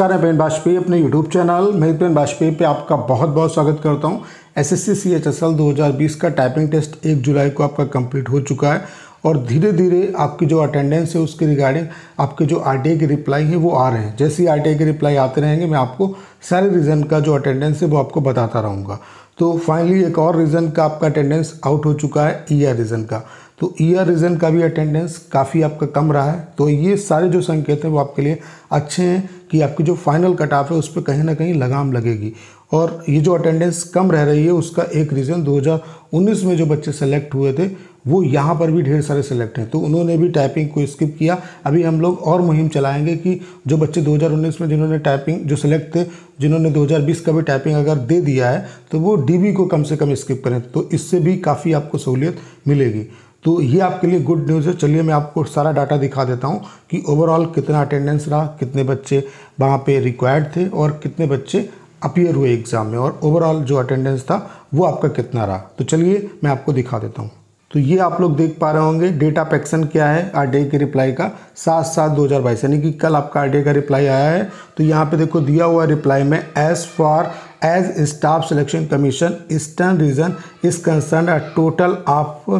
नमस्कार मैं बेन बाजपेयी अपने यूट्यूब चैनल मैं पेन बाजपेयी पे आपका बहुत बहुत स्वागत करता हूँ S S C C H S L दो हज़ार बीस का टाइपिंग टेस्ट एक जुलाई को आपका कंप्लीट हो चुका है और धीरे धीरे आपकी जो अटेंडेंस है उसके रिगार्डिंग आपके जो आर टी आई रिप्लाई हैं वो आ रहे हैं जैसे ही आर टी आई के रिप्लाई आते रहेंगे मैं आपको सारे रीज़न का जो अटेंडेंस है वो आपको बताता रहूँगा तो फाइनली एक और रीज़न का आपका अटेंडेंस आउट हो चुका है ई आर रीज़न का तो ईयर रीजन का भी अटेंडेंस काफ़ी आपका कम रहा है तो ये सारे जो संकेत हैं वो आपके लिए अच्छे हैं कि आपकी जो फाइनल कट ऑफ है उस पर कहीं ना कहीं लगाम लगेगी और ये जो अटेंडेंस कम रह रही है उसका एक रीज़न 2019 में जो बच्चे सेलेक्ट हुए थे वो यहाँ पर भी ढेर सारे सेलेक्ट हैं तो उन्होंने भी टाइपिंग को स्किप किया अभी हम लोग और मुहिम चलाएंगे कि जो बच्चे 2019 में जिन्होंने टाइपिंग जो सेलेक्ट थे जिन्होंने 2020 का भी टाइपिंग अगर दे दिया है तो वो डीबी को कम से कम स्किप करें तो इससे भी काफ़ी आपको सहूलियत मिलेगी तो ये आपके लिए गुड न्यूज़ है चलिए मैं आपको सारा डाटा दिखा देता हूँ कि ओवरऑल कितना अटेंडेंस रहा कितने बच्चे वहाँ पे रिक्वायर्ड थे और कितने बच्चे अपियर हुए एग्ज़ाम में और ओवरऑल जो अटेंडेंस था वो आपका कितना रहा तो चलिए मैं आपको दिखा देता हूँ तो ये आप लोग देख पा रहे होंगे डेट ऑफ एक्शन क्या है आर डी की रिप्लाई का सात सात दो हज़ार बाईस यानी कि कल आपका आर का रिप्लाई आया है तो यहाँ पे देखो दिया हुआ रिप्लाई में as for as staff selection commission eastern region is concern a total of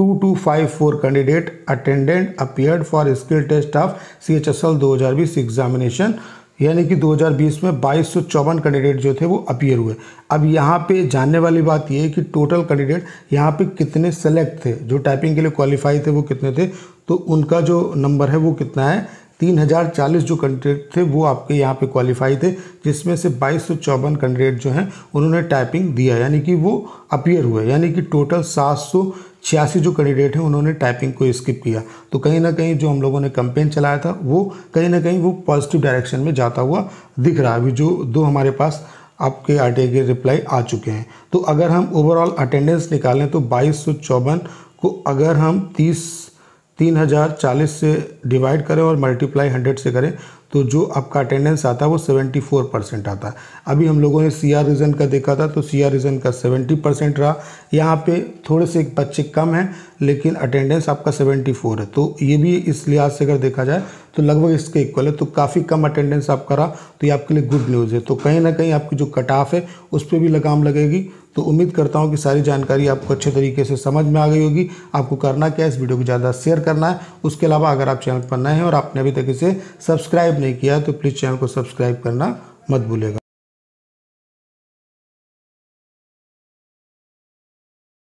2254 test of C H S L दो हज़ार बीस एग्जामिनेशन यानी कि 2020 में बाईस कैंडिडेट जो थे वो अपियर हुए अब यहाँ पे जानने वाली बात ये है कि टोटल कैंडिडेट यहाँ पे कितने सेलेक्ट थे जो टाइपिंग के लिए क्वालिफाई थे वो कितने थे तो उनका जो नंबर है वो कितना है तीन हज़ार चालीस जो कैंडिडेट थे वो आपके यहाँ पे क्वालिफाई थे जिसमें से बाईस सौ चौवन कैंडिडेट जो हैं उन्होंने टाइपिंग दिया यानी कि वो अपियर हुए यानी कि टोटल सात सौ छियासी जो कैंडिडेट हैं उन्होंने टाइपिंग को स्किप किया तो कहीं ना कहीं जो हम लोगों ने कंपेन चलाया था वो कहीं ना कहीं वो पॉजिटिव डायरेक्शन में जाता हुआ दिख रहा है अभी जो दो हमारे पास आपके आर के रिप्लाई आ चुके हैं तो अगर हम ओवरऑल अटेंडेंस निकालें तो बाईस को अगर हम तीस तीन हज़ार चालीस से डिवाइड करें और मल्टीप्लाई हंड्रेड से करें तो जो आपका अटेंडेंस आता है वो सेवेंटी फोर परसेंट आता है अभी हम लोगों ने सी आर रीज़न का देखा था तो सी आर रीज़न का सेवेंटी परसेंट रहा यहाँ पे थोड़े से बच्चे कम हैं लेकिन अटेंडेंस आपका सेवेंटी फोर है तो ये भी इस लिहाज से अगर देखा जाए तो लगभग इसके इक्वल है तो काफ़ी कम अटेंडेंस आपका रहा तो ये आपके लिए गुड न्यूज़ है तो कहीं ना कहीं आपकी जो कट ऑफ है उस पर भी लगाम लगेगी तो उम्मीद करता हूँ कि सारी जानकारी आपको अच्छे तरीके से समझ में आ गई होगी आपको करना क्या है इस वीडियो को ज़्यादा शेयर करना है उसके अलावा अगर आप चैनल पर नए हैं और आपने अभी तक इसे सब्सक्राइब नहीं किया तो प्लीज़ चैनल को सब्सक्राइब करना मत भूलेगा